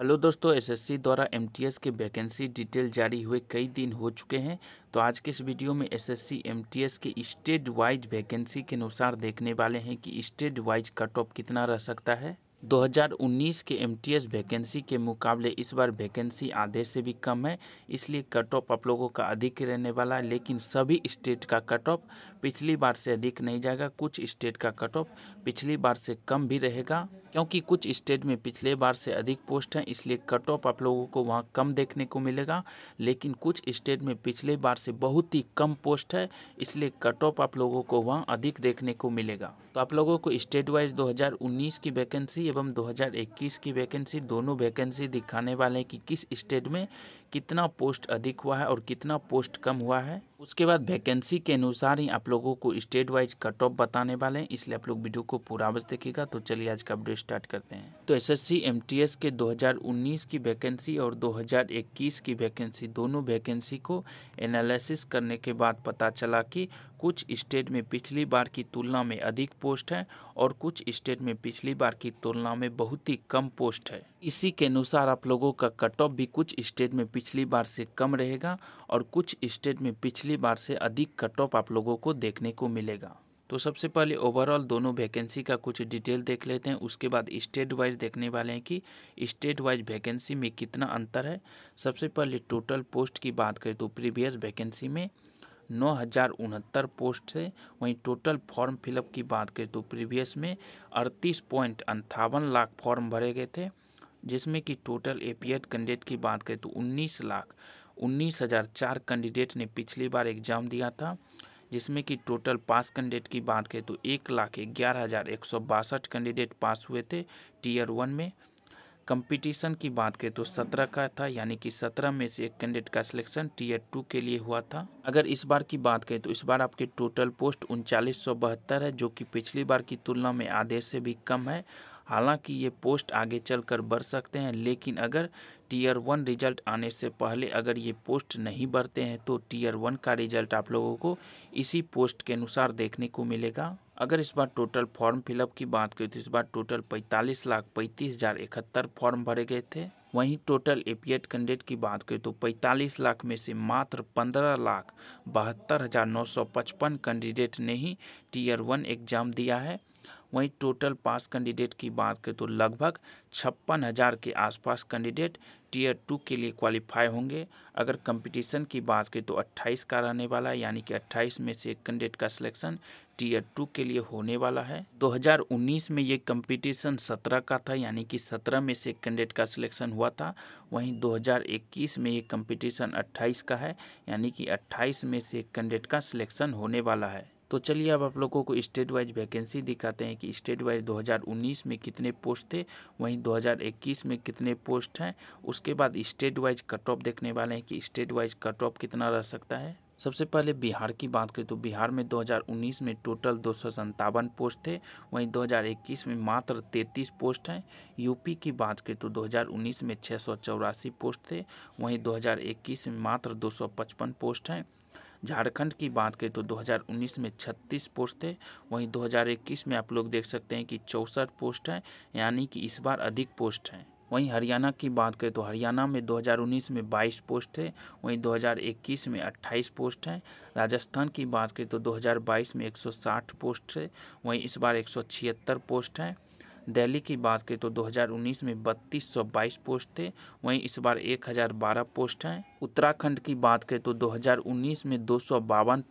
hello दोस्तों SSC द्वारा MTS के वैकेंसी डिटेल जारी हुए कई दिन हो चुके हैं तो आज के इस वीडियो में एसएससी एमटीएस के स्टेट वाइज वैकेंसी के अनुसार देखने वाले हैं कि स्टेट वाइज कट ऑफ कितना रह सकता है 2019 के एमटीएस वैकेंसी के मुकाबले इस बार वैकेंसी आधे से भी कम है इसलिए कट ऑफ आप लोगों का अधिक रहने वाला है लेकिन सभी स्टेट का कट ऑफ पिछली बार से अधिक नहीं जाएगा कुछ स्टेट का कट ऑफ पिछली बार से कम भी रहेगा क्योंकि कुछ स्टेट में पिछले बार से अधिक पोस्ट हैं इसलिए कट ऑफ आप लोगों को वहाँ कम देखने को मिलेगा लेकिन कुछ स्टेट में पिछले बार से बहुत ही कम पोस्ट है इसलिए कट ऑफ आप लोगों को वहाँ अधिक देखने को मिलेगा तो आप लोगों को स्टेट वाइज 2019 की वैकेंसी एवं 2021 की वैकेंसी दोनों वैकेंसी दिखाने वाले हैं कि किस स्टेट में कितना पोस्ट अधिक हुआ है और कितना पोस्ट कम हुआ है उसके बाद वैकेंसी के अनुसार ही आप लोगों को स्टेट वाइज कट ऑफ बताने वाले हैं इसलिए आप लोग वीडियो को पूरा अवश्य देखिएगा तो चलिए आज का अपडेट स्टार्ट करते हैं तो एसएससी एमटीएस के 2019 की वैकेंसी और 2021 की वैकेंसी दोनों वैकेंसी को एनालिसिस करने के बाद पता चला कि कुछ स्टेट में पिछली बार की तुलना में अधिक पोस्ट है और कुछ स्टेट में पिछली बार की तुलना में बहुत ही कम पोस्ट है इसी के अनुसार आप लोगों का कट ऑफ भी कुछ स्टेट में पिछली बार से कम रहेगा और कुछ स्टेट में पिछली बार से अधिक कट ऑफ आप लोगों को देखने को मिलेगा तो सबसे पहले ओवरऑल दोनों वैकेंसी का कुछ डिटेल देख लेते हैं उसके बाद स्टेट वाइज देखने वाले हैं कि स्टेट वाइज वैकेंसी में कितना अंतर है सबसे पहले टोटल पोस्ट की बात करें तो प्रीवियस वैकेंसी में नौ हज़ार उनहत्तर पोस्ट है वहीं टोटल फॉर्म फिलअप की बात करें तो प्रीवियस में अड़तीस पॉइंट अंठावन लाख फॉर्म भरे गए थे जिसमें कि टोटल एपीएड कैंडिडेट की बात करें तो उन्नीस लाख उन्नीस हज़ार चार कैंडिडेट ने पिछली बार एग्ज़ाम दिया था जिसमें कि टोटल पास कैंडिडेट की बात करें तो एक लाख ग्यारह हज़ार एक सौ बासठ कैंडिडेट पास हुए थे टीयर वन में कंपटीशन की बात करें तो सत्रह का था यानी कि सत्रह में से एक कैंडिडेट का सिलेक्शन टीयर टू के लिए हुआ था अगर इस बार की बात करें तो इस बार आपके टोटल पोस्ट उनचालीस है जो कि पिछली बार की तुलना में आधे से भी कम है हालांकि ये पोस्ट आगे चलकर बढ़ सकते हैं लेकिन अगर टीयर वन रिजल्ट आने से पहले अगर ये पोस्ट नहीं बढ़ते हैं तो टीयर वन का रिजल्ट आप लोगों को इसी पोस्ट के अनुसार देखने को मिलेगा अगर इस बार टोटल फॉर्म फिलअप की बात करें तो इस बार टोटल पैंतालीस लाख पैंतीस हज़ार इकहत्तर फॉर्म भरे गए थे वहीं टोटल एपीएड कैंडिडेट की बात करें तो 45 लाख में से मात्र 15 लाख बहत्तर हज़ार नौ सौ पचपन कैंडिडेट ने ही टीयर वन एग्ज़ाम दिया है वहीं टोटल पास कैंडिडेट की बात करें तो लगभग छप्पन हज़ार के आसपास कैंडिडेट टीयर टू के लिए क्वालिफाई होंगे अगर कंपटीशन की बात करें तो 28 का रहने वाला है यानी कि 28 में से एक कैंडिडेट का सिलेक्शन टीयर टू के लिए होने वाला है 2019 में ये कंपटीशन 17 का था यानी कि 17 में से एक कैंडिडेट का सिलेक्शन हुआ था वहीं 2021 में ये कंपटीशन 28 का है यानी कि 28 में से एक कैंडिडेट का सिलेक्शन होने वाला है तो चलिए अब आप लोगों को स्टेट वाइज वैकेंसी दिखाते हैं कि स्टेट वाइज 2019 में कितने पोस्ट थे वहीं 2021 में कितने पोस्ट हैं उसके बाद स्टेट वाइज कट ऑफ देखने वाले हैं कि स्टेट वाइज कट ऑफ कितना रह सकता है सबसे पहले बिहार की बात करें तो बिहार में 2019 में टोटल दो पोस्ट थे वहीं 2021 में मात्र 33 पोस्ट हैं यूपी की बात करें तो 2019 में छः पोस्ट थे वहीं 2021 में मात्र 255 पोस्ट हैं झारखंड की बात करें तो 2019 में 36 पोस्ट थे वहीं 2021 में आप लोग देख सकते हैं कि चौंसठ पोस्ट हैं यानी कि इस बार अधिक पोस्ट हैं वहीं हरियाणा की बात करें तो हरियाणा में 2019 में 22 पोस्ट थे वहीं 2021 में 28 पोस्ट हैं राजस्थान की बात करें तो 2022 में 160 पोस्ट थे वहीं इस बार एक पोस्ट हैं दिल्ली की बात करें तो 2019 में बत्तीस पोस्ट थे वहीं इस बार 1012 पोस्ट हैं उत्तराखंड की बात करें तो 2019 में दो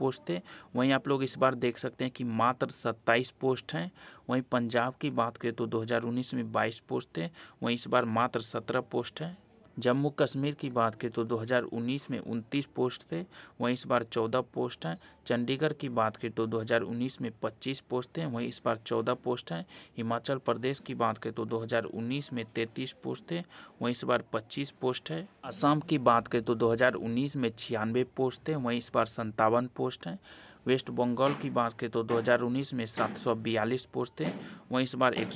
पोस्ट थे वहीं आप लोग इस बार देख सकते हैं कि मात्र 27 पोस्ट हैं वहीं पंजाब की बात करें तो 2019 में 22 पोस्ट थे वहीं इस बार मात्र 17 पोस्ट हैं जम्मू कश्मीर की बात करें तो 2019 में 29 पोस्ट थे वहीं इस बार 14 पोस्ट हैं चंडीगढ़ की बात करें तो 2019 में 25 पोस्ट थे वहीं इस बार 14 पोस्ट हैं हिमाचल प्रदेश की बात करें तो 2019 में 33 पोस्ट थे वहीं इस बार 25 पोस्ट है असम की बात करें तो 2019 में छियानवे पोस्ट थे वहीं इस बार संतावन पोस्ट हैं वेस्ट बंगाल की बात करें तो 2019 में 742 पोस्ट थे वहीं इस बार एक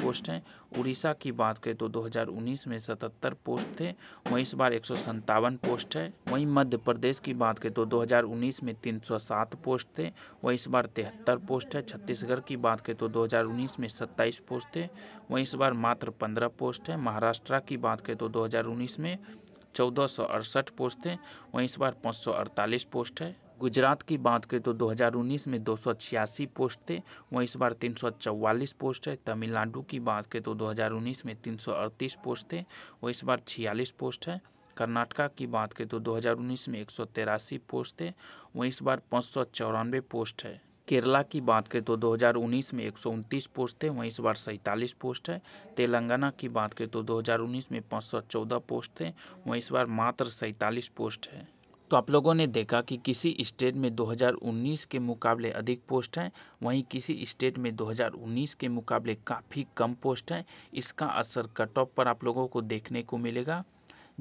पोस्ट हैं उड़ीसा की बात करें तो 2019 में 77 पोस्ट थे वहीं इस बार एक पोस्ट है वहीं मध्य प्रदेश की बात करें तो 2019 में 307 पोस्ट थे वहीं इस बार तिहत्तर पोस्ट है छत्तीसगढ़ की बात करें तो 2019 में 27 पोस्ट थे वहीं इस बार मात्र 15 पोस्ट है महाराष्ट्र की बात करें तो दो में चौदह पोस्ट थे वहीं इस बार पाँच पोस्ट है गुजरात की बात करें तो 2019 में दो पोस्ट थे वहीं इस बार तीन पोस्ट है तमिलनाडु की बात करें तो 2019 में तीन पोस्ट थे वहीं इस बार छियालीस पोस्ट है कर्नाटका की बात करें तो 2019 में एक पोस्ट थे वहीं इस बार पाँच पोस्ट है केरला की बात करें तो 2019 में एक पोस्ट थे वहीं इस बार सैंतालीस पोस्ट है तेलंगाना की बात करें तो 2019 में 514 पोस्ट थे वहीं इस बार मात्र सैंतालीस पोस्ट है तो आप लोगों ने देखा कि किसी स्टेट में 2019 के मुकाबले अधिक पोस्ट हैं वहीं किसी स्टेट में 2019 के मुकाबले काफ़ी कम पोस्ट हैं इसका असर कट ऑफ पर आप लोगों को देखने को मिलेगा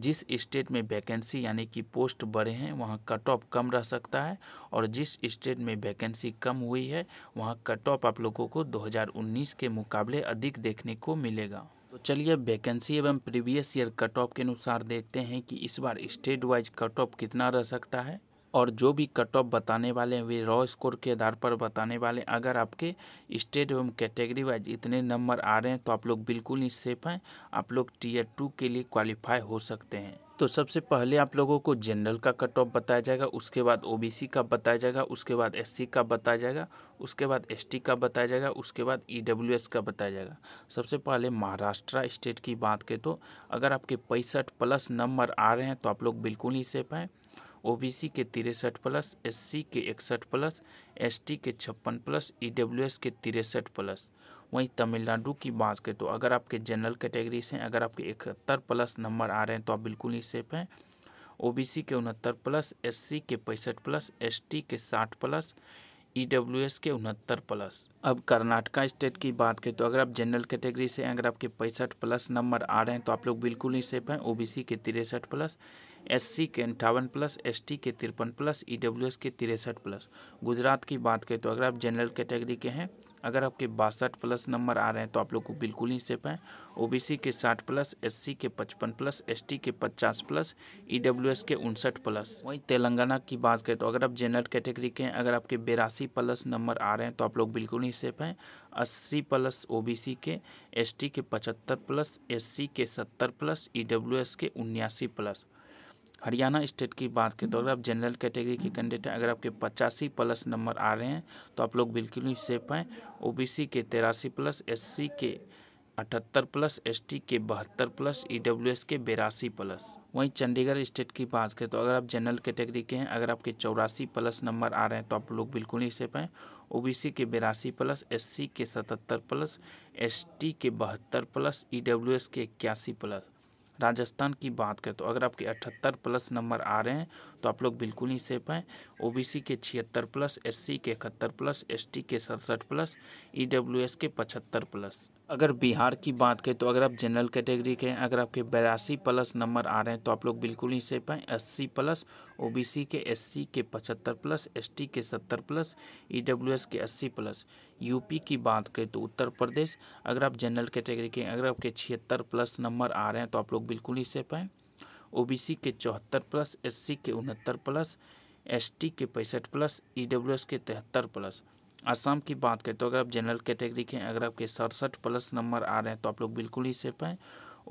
जिस स्टेट में वैकेंसी यानी कि पोस्ट बढ़े हैं वहाँ कट ऑफ कम रह सकता है और जिस स्टेट में वैकेंसी कम हुई है वहाँ कट ऑफ आप लोगों को दो के मुकाबले अधिक देखने को मिलेगा तो चलिए वैकेंसी एवं प्रीवियस ईयर कट ऑफ के अनुसार देखते हैं कि इस बार स्टेट वाइज कट ऑफ कितना रह सकता है और जो भी कट ऑफ बताने वाले हैं वे रॉ स्कोर के आधार पर बताने वाले हैं अगर आपके स्टेट एवं कैटेगरी वाइज इतने नंबर आ रहे हैं तो आप लोग बिल्कुल ही सेफ हैं आप लोग टीयर टू के लिए क्वालिफाई हो सकते हैं तो सबसे पहले आप लोगों को जनरल का कट ऑफ बताया जाएगा उसके बाद ओबीसी का बताया जाएगा उसके बाद एससी का बताया जाएगा उसके बाद एसटी का बताया जाएगा उसके बाद ईडब्ल्यूएस e का बताया जाएगा सबसे पहले महाराष्ट्र स्टेट की बात करें तो अगर आपके पैंसठ प्लस नंबर आ रहे हैं तो आप लोग बिल्कुल ही सेफ हैं ओबीसी के तिरसठ प्लस एससी के इकसठ प्लस एसटी के छप्पन प्लस ईडब्ल्यूएस e के तिरसठ प्लस वहीं तमिलनाडु की बात करें तो अगर आपके जनरल कैटेगरी से अगर आपके इकहत्तर प्लस नंबर आ रहे हैं तो आप बिल्कुल ही सेफ हैं ओबीसी के उनहत्तर प्लस एससी के पैंसठ प्लस एसटी के साठ प्लस ई e के उनहत्तर प्लस अब कर्नाटका स्टेट की बात करें तो अगर आप जनरल कैटेगरी से अगर आपके पैंसठ प्लस नंबर आ रहे हैं तो आप लोग बिल्कुल ही सेफ हैं ओबीसी के तिरसठ प्लस एससी के अंठावन प्लस एसटी के तिरपन प्लस ईडब्ल्यूएस e के तिरसठ प्लस गुजरात की बात करें तो अगर आप जनरल कैटेगरी के हैं अगर आपके बासठ प्लस नंबर आ रहे हैं तो आप लोग को बिल्कुल ही सेफ हैं ओबीसी के साठ प्लस एससी के पचपन प्लस एसटी के पचास प्लस ईडब्ल्यूएस e के उनसठ प्लस वहीं तेलंगाना की बात करें तो अगर आप जनरल कैटेगरी के हैं अगर आपके बेरासी प्लस नंबर आ रहे हैं तो आप लोग बिल्कुल ही सेफ हैं अस्सी प्लस ओ के एस के पचहत्तर प्लस एस के सत्तर प्लस ई e के उन्यासी प्लस हरियाणा स्टेट की बात करें तो अगर आप जनरल कैटेगरी के कैंडिडेट हैं अगर आपके पचासी प्लस नंबर आ रहे हैं तो आप लोग बिल्कुल ही सेफ हैं ओ के तेरासी प्लस एस के अठहत्तर प्लस एस के बहत्तर प्लस ई e के बेरासी प्लस वहीं चंडीगढ़ स्टेट की बात करें तो अगर आप जनरल कैटेगरी के हैं अगर आपके चौरासी प्लस नंबर आ रहे हैं तो आप लोग बिल्कुल ही सेफ हैं ओबीसी के बेरासी प्लस एस के सतहत्तर प्लस एस के बहत्तर प्लस ई e के इक्यासी प्लस राजस्थान की बात करें तो अगर आपके अठहत्तर प्लस नंबर आ रहे हैं तो आप लोग बिल्कुल नहीं से पाएँ ओबीसी के छिहत्तर प्लस एससी के इकहत्तर प्लस एसटी के सड़सठ प्लस ईडब्ल्यूएस e के पचहत्तर प्लस अगर बिहार की बात करें तो अगर आप जनरल कैटेगरी के हैं अगर आपके बयासी प्लस नंबर आ रहे हैं तो आप लोग बिल्कुल नहीं से पाएँ अस्सी प्लस ओबीसी के एससी के पचहत्तर प्लस एसटी के सत्तर प्लस ईडब्ल्यूएस e के अस्सी प्लस यूपी की बात करें तो उत्तर प्रदेश अगर आप जनरल कैटेगरी के अगर आपके छिहत्तर प्लस नंबर आ रहे हैं तो आप लोग बिल्कुल नहीं से पाएँ ओबीसी के चौहत्तर प्लस एससी के उनहत्तर प्लस एसटी के पैंसठ प्लस ईडब्ल्यूएस e के तिहत्तर प्लस असम की बात करें तो अगर आप जनरल कैटेगरी के अगर आपके सड़सठ प्लस नंबर आ रहे हैं तो आप लोग बिल्कुल ही सेफ हैं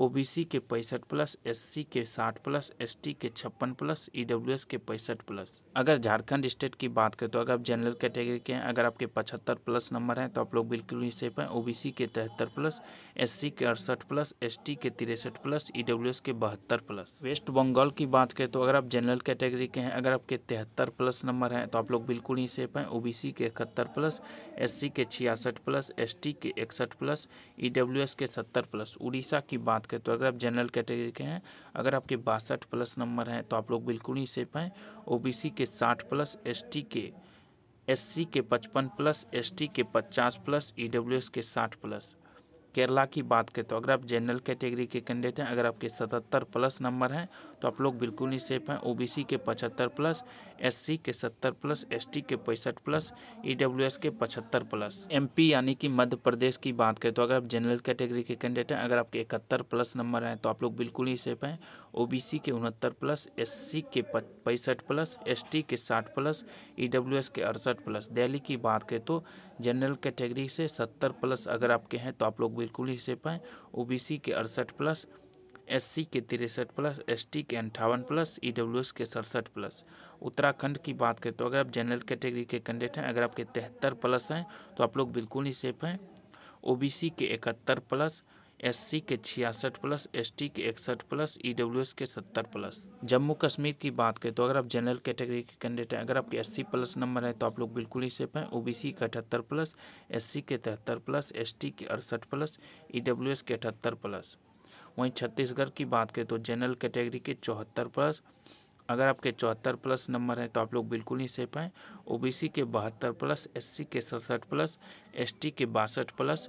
ओबीसी के पैंसठ प्लस एससी के साठ प्लस एसटी के छप्पन प्लस ईडब्ल्यूएस e के पैंसठ प्लस अगर झारखंड स्टेट की बात करें तो अगर आप जनरल कैटेगरी के हैं अगर आपके पचहत्तर प्लस नंबर हैं तो आप लोग बिल्कुल ही सेफ हैं ओबीसी के तिहत्तर प्लस एससी के अड़सठ प्लस एसटी के तिरसठ प्लस ईडब्ल्यूएस e के बहत्तर प्लस वेस्ट बंगाल की बात करें तो अगर आप जनरल कैटेगरी के हैं अगर आपके तिहत्तर प्लस नंबर हैं तो आप लोग बिल्कुल ही सेफ हैं ओबीसी के इकहत्तर प्लस एससी के छियासठ प्लस एसटी के इकसठ प्लस ईडब्ल्यूएस e के सत्तर प्लस उड़ीसा की बात बात करें तो अगर आप जनरल कैटेगरी के हैं अगर आपके बासठ प्लस नंबर हैं तो आप लोग बिल्कुल ही सेफ हैं ओबीसी के साठ प्लस एसटी के एससी के पचपन प्लस एसटी के पचास प्लस ईडब्ल्यूएस e के साठ प्लस केरला की बात करें तो अगर आप जनरल कैटेगरी के कैंडिडेट हैं अगर आपके सतहत्तर प्लस नंबर हैं तो आप लोग बिल्कुल नहीं सेफ हैं ओबीसी के पचहत्तर प्लस एससी के सत्तर प्लस एसटी के पैंसठ प्लस ईडब्ल्यूएस e के पचहत्तर प्लस एमपी यानी कि मध्य प्रदेश की बात करें तो अगर आप जनरल कैटेगरी के कैंडिडेट हैं अगर आपके इकहत्तर प्लस नंबर हैं तो आप लोग बिल्कुल ही सेफ हैं ओबीसी के उनहत्तर प्लस एस के पैंसठ प्लस एस के साठ प्लस ई e के अड़सठ प्लस दिल्ली की बात करें तो जनरल कैटेगरी से सत्तर प्लस अगर आपके हैं तो आप लोग बिल्कुल ही सेफ हैं ओ के अड़सठ प्लस एससी के तिरसठ प्लस एसटी के अंठावन प्लस ईडब्ल्यूएस e के सड़सठ प्लस उत्तराखंड की बात करें तो अगर आप जनरल कैटेगरी के कैंडिडेट हैं अगर आपके तिहत्तर प्लस हैं तो आप लोग बिल्कुल ही सेफ हैं ओबीसी के इकहत्तर प्लस एससी के छियासठ प्लस एसटी के इकसठ प्लस ईडब्ल्यूएस e के सत्तर प्लस जम्मू कश्मीर की बात करें तो अगर आप जनरल कैटेगरी के कैंडिडेट हैं अगर आपके एससी प्लस नंबर है तो आप लोग बिल्कुल ही सेफ हैं ओबीसी के अठहत्तर प्लस एससी के तिहत्तर प्लस एसटी के अड़सठ प्लस ईडब्ल्यूएस e के अठहत्तर प्लस वहीं छत्तीसगढ़ की बात करें तो जनरल कैटेगरी के चौहत्तर प्लस अगर आपके चौहत्तर प्लस नंबर हैं तो आप लोग बिल्कुल नहीं सह पाएँ ओ के बहत्तर प्लस एस के सड़सठ प्लस एस के बासठ प्लस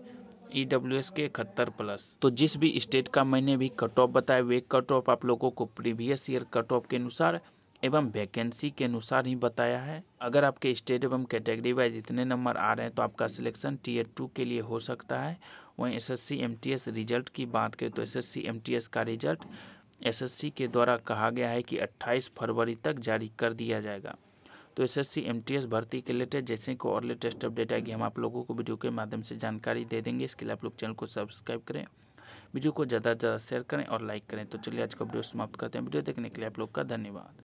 ई डब्ल्यू एस के इकहत्तर प्लस तो जिस भी स्टेट का मैंने भी कट ऑफ बताया वे कट ऑफ आप लोगों को प्रीवियस ईयर कट ऑफ के अनुसार एवं वैकेंसी के अनुसार ही बताया है अगर आपके स्टेट एवं कैटेगरी वाइज इतने नंबर आ रहे हैं तो आपका सिलेक्शन टीयर टू के लिए हो सकता है वहीं एसएससी एमटीएस रिजल्ट की बात करें तो एसएससी एमटीएस का रिजल्ट एसएससी के द्वारा कहा गया है कि 28 फरवरी तक जारी कर दिया जाएगा तो एस एस भर्ती के लेटेस्ट जैसे को और लेटेस्ट अपडेट आएगी हम आप लोगों को वीडियो के माध्यम से जानकारी दे देंगे इसके लिए आप लोग चैनल को सब्सक्राइब करें वीडियो को ज़्यादा से ज़्यादा शेयर करें और लाइक करें तो चलिए आज का वीडियो समाप्त करते हैं वीडियो देखने के लिए आप लोग का धन्यवाद